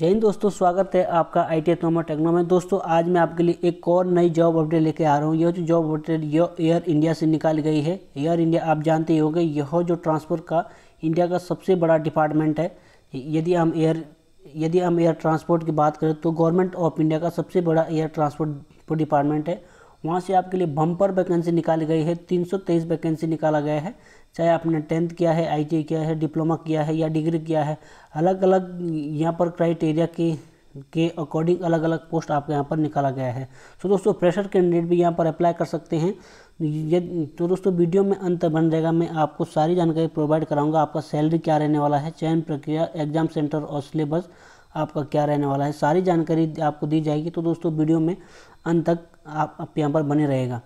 जय हिंद दोस्तों स्वागत है आपका आई टी नोमा टेक्नो में दोस्तों आज मैं आपके लिए एक और नई जॉब अपडेट लेके आ रहा हूँ यह जो जॉब अपडेट यह एयर इंडिया से निकाल गई है एयर इंडिया आप जानते ही होंगे यह जो ट्रांसपोर्ट का इंडिया का सबसे बड़ा डिपार्टमेंट है यदि हम एयर यदि हम एयर ट्रांसपोर्ट की बात करें तो गवर्नमेंट ऑफ इंडिया का सबसे बड़ा एयर ट्रांसपोर्ट डिपार्टमेंट है वहाँ से आपके लिए बम्पर वैकेंसी निकाली गई है 323 वैकेंसी निकाला गया है चाहे आपने टेंथ किया है आई किया है डिप्लोमा किया है या डिग्री किया है अलग अलग यहाँ पर क्राइटेरिया के के अकॉर्डिंग अलग अलग पोस्ट आपके यहाँ पर निकाला गया है तो दोस्तों फ्रेशर कैंडिडेट भी यहाँ पर अप्लाई कर सकते हैं ये तो दोस्तों वीडियो में अंत बन जाएगा मैं आपको सारी जानकारी प्रोवाइड कराऊंगा आपका सैलरी क्या रहने वाला है चयन प्रक्रिया एग्जाम सेंटर और सिलेबस आपका क्या रहने वाला है सारी जानकारी आपको दी जाएगी तो दोस्तों वीडियो में अंत तक आप, आप यहाँ पर बने रहेगा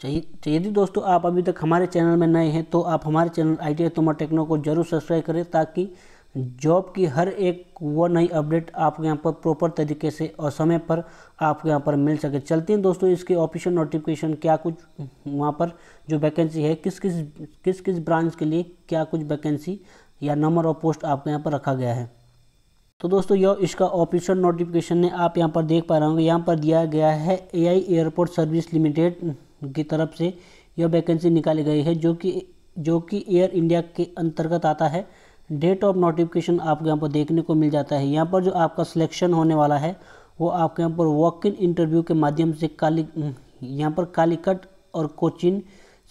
चाहिए तो यदि दोस्तों आप अभी तक हमारे चैनल में नए हैं तो आप हमारे channel I T Tomar techno को जरूर सब्सक्राइब करें ताकि जॉब की हर एक वो नई अपडेट आपके यहाँ पर प्रॉपर तरीके से और समय पर आपको यहाँ पर मिल सके चलते हैं दोस्तों इसके ऑफिशियल नोटिफिकेशन क्या कुछ वहाँ पर जो वैकेंसी है किस किस किस किस ब्रांच के लिए क्या कुछ वैकेंसी या नंबर ऑफ पोस्ट आपके यहाँ पर रखा गया है तो दोस्तों यह इसका ऑफिशियल नोटिफिकेशन है आप यहाँ पर देख पा रहे होंगे यहाँ पर दिया गया है एआई एयरपोर्ट सर्विस लिमिटेड की तरफ से यह वैकेंसी निकाली गई है जो कि जो कि एयर इंडिया के अंतर्गत आता है डेट ऑफ नोटिफिकेशन आपको यहाँ पर देखने को मिल जाता है यहाँ पर जो आपका सिलेक्शन होने वाला है वो आपके यहाँ पर वॉक इन इंटरव्यू के माध्यम से काली यहाँ पर कालीकट और कोचिन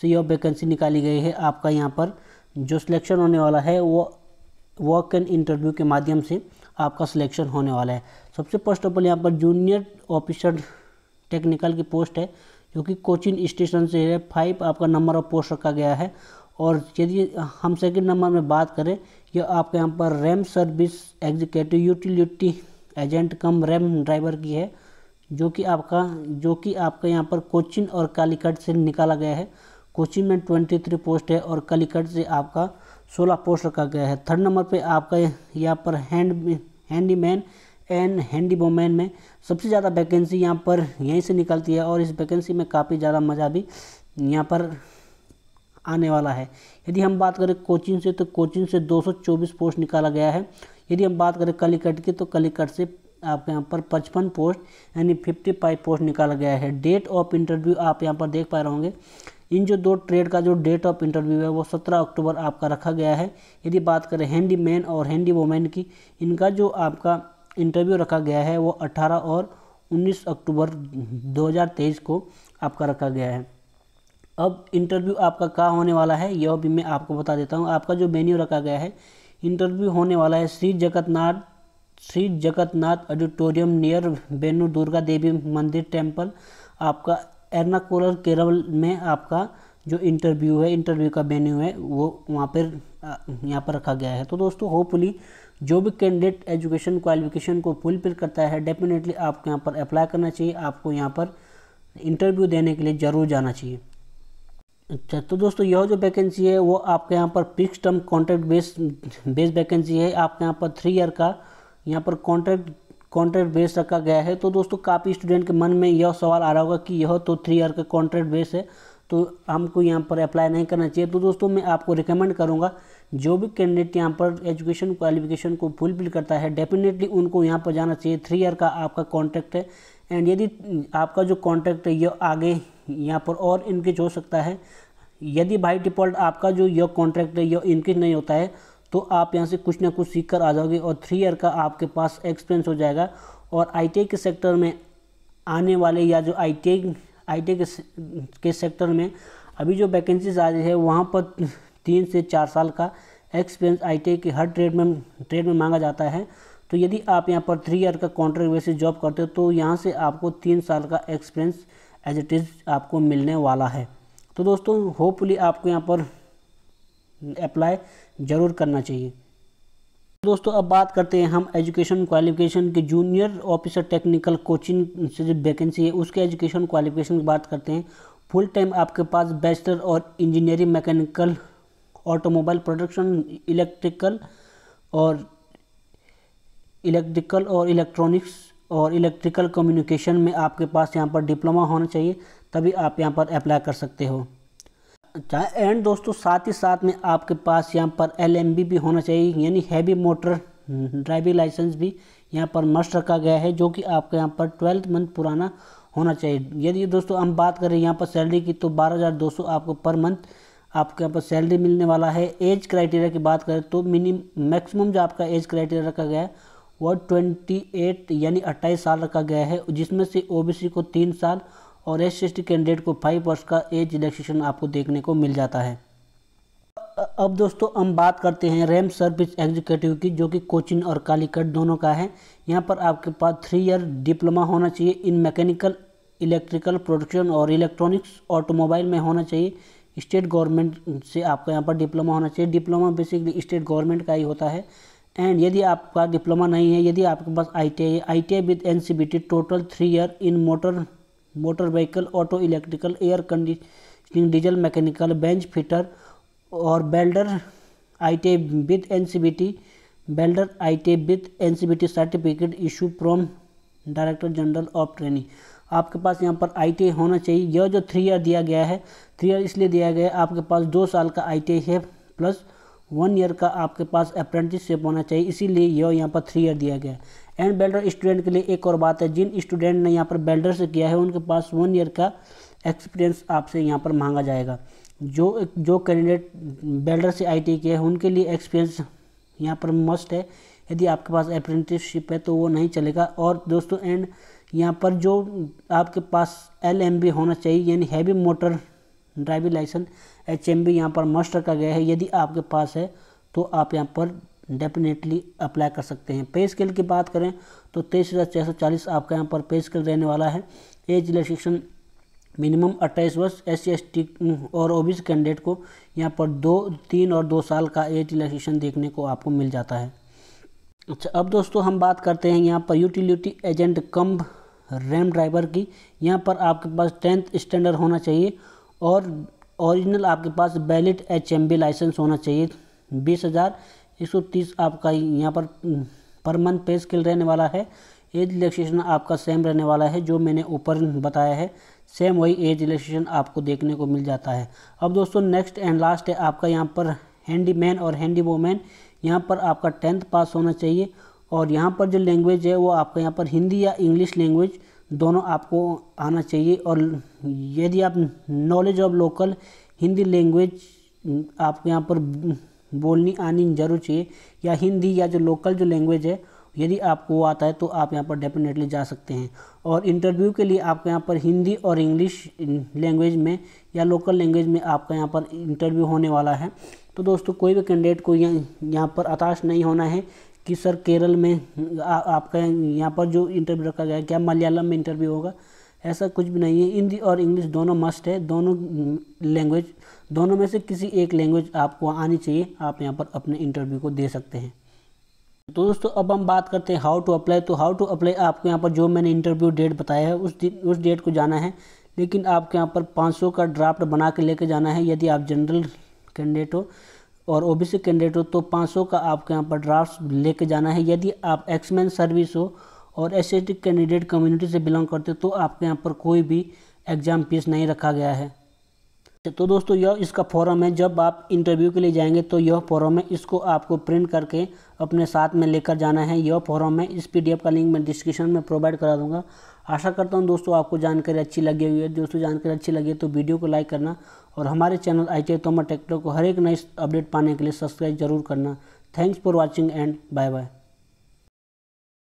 से यह वैकेंसी निकाली गई है आपका यहाँ पर जो सिलेक्शन होने वाला है वो वॉक इन इंटरव्यू के माध्यम से आपका सिलेक्शन होने वाला है सबसे फर्स्ट ऑफ ऑल यहाँ पर जूनियर ऑफिसर टेक्निकल की पोस्ट है जो कि कोचिंग स्टेशन से है फाइव आपका नंबर ऑफ पोस्ट रखा गया है और यदि हम सेकंड नंबर में बात करें ये आपके यहाँ पर ram service executive utility agent cum ram driver की है जो कि आपका जो कि आपका यहाँ पर कोचिन और कालीकट से निकाला गया है कोचिंग में ट्वेंटी थ्री पोस्ट है और कालीकट से आपका सोलह पोस्ट रखा गया है थर्ड नंबर पे आपका यहाँ पर hand handy man and handy woman में सबसे ज़्यादा वैकेंसी यहाँ पर यहीं से निकलती है और इस वैकेंसी में काफ़ी ज़्यादा मज़ा भी यहाँ पर आने वाला है यदि हम बात करें कोचिंग से तो कोचिंग से 224 पोस्ट निकाला गया है यदि हम बात करें कलिकट की तो कलिकट से आपके यहाँ पर पचपन पोस्ट यानी फिफ्टी फाइव पोस्ट निकाला गया है डेट ऑफ इंटरव्यू आप यहाँ पर देख पा रहे होंगे इन जो दो ट्रेड का जो डेट ऑफ इंटरव्यू है वो सत्रह अक्टूबर आपका रखा गया है यदि बात करें हैंडी मैन और हैंडी वोमेन की इनका जो आपका इंटरव्यू रखा गया है वो अट्ठारह और उन्नीस अक्टूबर 2023 को आपका रखा गया है अब इंटरव्यू आपका कहाँ होने वाला है यह भी मैं आपको बता देता हूँ आपका जो मेन्यू रखा गया है इंटरव्यू होने वाला है Shri Jagatnath Shri Jagatnath auditorium near Benu Durga Devi Mandir temple आपका एर्नाकुलर केरल में आपका जो इंटरव्यू है इंटरव्यू का मेन्यू है वो वहाँ पर यहाँ पर रखा गया है तो दोस्तों होपफुली जो भी कैंडिडेट एजुकेशन क्वालिफिकेशन को फुलफिल करता है डेफिनेटली आपको यहाँ पर अप्लाई करना चाहिए आपको यहाँ पर इंटरव्यू देने के लिए ज़रूर जाना चाहिए अच्छा तो दोस्तों यह जो वैकेंसी है वो आपके यहाँ पर fix term contract base base vacancy है आपके यहाँ पर थ्री ईयर का यहाँ पर कॉन्ट्रैक्ट कॉन्ट्रैक्ट बेस रखा गया है तो दोस्तों काफ़ी स्टूडेंट के मन में यह सवाल आ रहा होगा कि यह तो थ्री ईयर का कॉन्ट्रैक्ट बेस है तो हमको यहाँ पर अप्लाई नहीं करना चाहिए तो दोस्तों मैं आपको रिकमेंड करूँगा जो भी कैंडिडेट यहाँ पर एजुकेशन क्वालिफिकेशन को फुलफिल करता है डेफिनेटली उनको यहाँ पर जाना चाहिए थ्री ईयर का आपका कॉन्ट्रैक्ट है एंड यदि आपका जो कॉन्ट्रैक्ट है यह आगे यहाँ पर और इनकेज हो सकता है यदि बाई डिफ़ॉल्ट आपका जो यह कॉन्ट्रैक्ट है यह इनकेज नहीं होता है तो आप यहाँ से कुछ ना कुछ सीख कर आ जाओगे और थ्री ईयर का आपके पास एक्सपीरियंस हो जाएगा और आई के सेक्टर में आने वाले या जो आई टी के सेक्टर में अभी जो वैकेंसीज आ रही है वहाँ पर तीन से चार साल का एक्सपीरियंस आई के हर ट्रेड में ट्रेड में मांगा जाता है तो यदि आप यहाँ पर थ्री ईयर का कॉन्ट्रैक्ट वैसे जॉब करते हो तो यहाँ से आपको तीन साल का एक्सपीरियंस एज इट इज़ आपको मिलने वाला है तो दोस्तों होपफुली आपको यहाँ पर अप्लाई ज़रूर करना चाहिए दोस्तों अब बात करते हैं हम एजुकेशन क्वालिफिकेशन के जूनियर ऑफिसर टेक्निकल कोचिंग से जो वैकेंसी है उसके एजुकेशन क्वालिफिकेशन की बात करते हैं फुल टाइम आपके पास बैचलर और engineering mechanical automobile production electrical और इलेक्ट्रिकल और इलेक्ट्रॉनिक्स और इलेक्ट्रिकल कम्युनिकेशन में आपके पास यहाँ पर डिप्लोमा होना चाहिए तभी आप यहाँ पर अप्लाई कर सकते हो चाहे एंड दोस्तों साथ ही साथ में आपके पास यहाँ पर एल भी होना चाहिए यानी हैवी मोटर ड्राइविंग लाइसेंस भी यहाँ पर मस्ट रखा गया है जो कि आपका यहाँ पर ट्वेल्थ मंथ पुराना होना चाहिए यदि दोस्तों हम बात करें यहाँ पर सैलरी की तो बारह हज़ार दो सौ आपको पर मंथ आपके यहाँ पर सैलरी मिलने वाला है एज क्राइटेरिया की बात करें तो मिनिम मैक्सिमम जो आपका एज क्राइटेरिया रखा गया है वो ट्वेंटी एट यानी अट्ठाईस साल रखा गया है जिसमें से ओ को तीन साल और एस सी कैंडिडेट को फाइव वर्ष का एज रिलैक्सेशन आपको देखने को मिल जाता है अब दोस्तों हम बात करते हैं रैम सर्विस एग्जीक्यूटिव की जो कि कोचिन और कालीकट दोनों का है यहाँ पर आपके पास थ्री ईयर डिप्लोमा होना चाहिए इन मैकेनिकल इलेक्ट्रिकल प्रोडक्शन और इलेक्ट्रॉनिक्स ऑटोमोबाइल में होना चाहिए स्टेट गवर्नमेंट से आपका यहाँ पर डिप्लोमा होना चाहिए डिप्लोमा बेसिकली स्टेट गवर्नमेंट का ही होता है एंड यदि आपका डिप्लोमा नहीं है यदि आपके पास I T I I T I with N C B T total three year in motor motor vehicle auto electrical air conditioning diesel mechanical bench fitter और welder I T with N C B T welder I T with N C B T certificate issue from director general of training आपके पास यहाँ पर आई होना चाहिए यह जो three year दिया गया है थ्री ईयर इसलिए दिया गया है आपके पास दो साल का आई है प्लस वन ईयर का आपके पास अप्रेंटिसशिप होना चाहिए इसीलिए यह यहाँ पर थ्री ईयर दिया गया है एंड बेल्डर स्टूडेंट के लिए एक और बात है जिन स्टूडेंट ने यहाँ पर बेल्डर से किया है उनके पास वन ईयर का एक्सपीरियंस आपसे यहाँ पर मांगा जाएगा जो जो कैंडिडेट बेल्डर से आई किया है उनके लिए एक्सपीरियंस यहाँ पर मस्ट है यदि आपके पास अप्रेंटिसशिप है तो वो नहीं चलेगा और दोस्तों एंड यहाँ पर जो आपके पास एल होना चाहिए यानी heavy motor driving licence H M B यहाँ पर मस्ट रखा गया है यदि आपके पास है तो आप यहाँ पर डेफिनेटली अप्लाई कर सकते हैं पे स्केल की बात करें तो तेईस हज़ार छः सौ चालीस आपका यहाँ पर पे स्केल रहने वाला है एज रिलेक्सेशन मिनिमम अट्ठाईस वर्ष एस सी एस टी और ओ बी सी कैंडिडेट को यहाँ पर दो तीन और दो साल का एज रिलैक्सेशन देखने को आपको मिल जाता है अच्छा अब दोस्तों हम बात करते हैं यहाँ पर utility agent cum ram driver की यहाँ पर आपके पास टेंथ स्टैंडर्ड होना चाहिए और ओरिजिनल आपके पास valid H M B licence होना चाहिए बीस हज़ार एक सौ तीस आपका यहाँ पर पर मंथ पे स्किल रहने वाला है एज रिलेक्सेशन आपका सेम रहने वाला है जो मैंने ऊपर बताया है सेम वही एज रिलेक्सेशन आपको देखने को मिल जाता है अब दोस्तों नेक्स्ट एंड लास्ट है आपका यहाँ पर हैंडी मैन और हैंडी वोमैन यहाँ पर आपका टेंथ पास होना चाहिए और यहाँ पर जो लैंग्वेज है वो आपका यहाँ पर हिंदी या इंग्लिश लैंग्वेज दोनों आपको आना चाहिए और यदि आप knowledge of local Hindi language आपको यहाँ पर बोलनी आनी जरूर चाहिए या हिंदी या जो लोकल जो लैंग्वेज है यदि आपको वो आता है तो आप यहाँ पर डेफिनेटली जा सकते हैं और इंटरव्यू के लिए आपको यहाँ पर हिंदी और इंग्लिश लैंग्वेज में या लोकल लैंग्वेज में आपका यहाँ पर इंटरव्यू होने वाला है तो दोस्तों कोई भी कैंडिडेट को यहाँ यहाँ पर हताश नहीं होना है कि सर केरल में आ, आपका यहाँ पर जो इंटरव्यू रखा गया है क्या मलयालम में इंटरव्यू होगा ऐसा कुछ भी नहीं है हिंदी और इंग्लिश दोनों मस्ट है दोनों लैंग्वेज हम्म, दोनों में से किसी एक लैंग्वेज आपको आनी चाहिए आप यहाँ पर अपने इंटरव्यू को दे सकते हैं तो दोस्तों अब हम बात करते हैं हाउ टू अप्लाई तो हाउ टू अप्लाई आपको यहाँ पर जो मैंने इंटरव्यू डेट बताया है उस दिन उस डेट को जाना है लेकिन आपके यहाँ पर 500 का ड्राफ्ट बना के लेके जाना है यदि आप जनरल कैंडिडेट हो और ओबीसी कैंडिडेट हो तो 500 का आपको यहाँ पर ड्राफ्ट लेके जाना है यदि आप एक्समैन सर्विस हो और एस कैंडिडेट कम्युनिटी से बिलोंग करते हो तो आपके यहाँ पर कोई भी एग्ज़ाम फीस नहीं रखा गया है तो, तो दोस्तों यह इसका फॉर्म है जब आप इंटरव्यू के लिए जाएंगे तो यह फॉर्म है इसको आपको प्रिंट करके अपने साथ में लेकर जाना है यह फॉर्म है इस पी का लिंक मैं डिस्क्रिप्शन में प्रोवाइड करा दूंगा आशा करता हूँ दोस्तों आपको जानकारी अच्छी लगी हुई है दोस्तों जानकारी अच्छी लगी तो वीडियो को लाइक करना और हमारे चैनल आई टी तोमर टेक्टर को हर एक नई अपडेट पाने के लिए सब्सक्राइब जरूर करना thanks for watching and bye bye